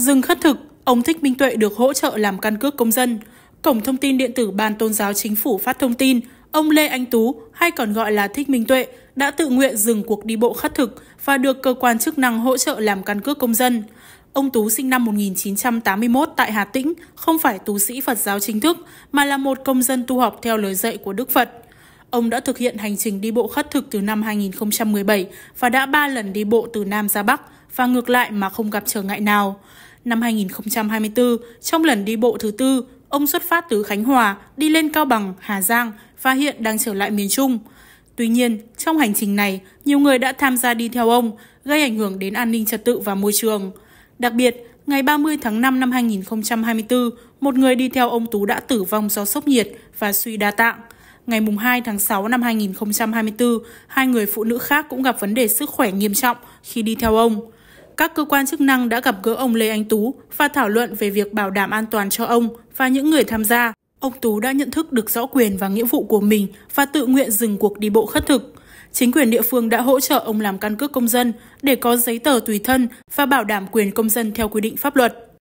Dừng khất thực, ông Thích Minh Tuệ được hỗ trợ làm căn cước công dân. Cổng thông tin điện tử Ban Tôn giáo Chính phủ phát thông tin, ông Lê Anh Tú, hay còn gọi là Thích Minh Tuệ, đã tự nguyện dừng cuộc đi bộ khất thực và được cơ quan chức năng hỗ trợ làm căn cước công dân. Ông Tú sinh năm 1981 tại Hà Tĩnh, không phải tu sĩ Phật giáo chính thức, mà là một công dân tu học theo lời dạy của Đức Phật. Ông đã thực hiện hành trình đi bộ khất thực từ năm 2017 và đã 3 lần đi bộ từ Nam ra Bắc và ngược lại mà không gặp trở ngại nào. Năm 2024, trong lần đi bộ thứ tư, ông xuất phát từ Khánh Hòa, đi lên Cao Bằng, Hà Giang và hiện đang trở lại miền Trung. Tuy nhiên, trong hành trình này, nhiều người đã tham gia đi theo ông, gây ảnh hưởng đến an ninh trật tự và môi trường. Đặc biệt, ngày 30 tháng 5 năm 2024, một người đi theo ông Tú đã tử vong do sốc nhiệt và suy đa tạng. Ngày 2 tháng 6 năm 2024, hai người phụ nữ khác cũng gặp vấn đề sức khỏe nghiêm trọng khi đi theo ông các cơ quan chức năng đã gặp gỡ ông Lê Anh Tú và thảo luận về việc bảo đảm an toàn cho ông và những người tham gia. Ông Tú đã nhận thức được rõ quyền và nghĩa vụ của mình và tự nguyện dừng cuộc đi bộ khất thực. Chính quyền địa phương đã hỗ trợ ông làm căn cước công dân để có giấy tờ tùy thân và bảo đảm quyền công dân theo quy định pháp luật.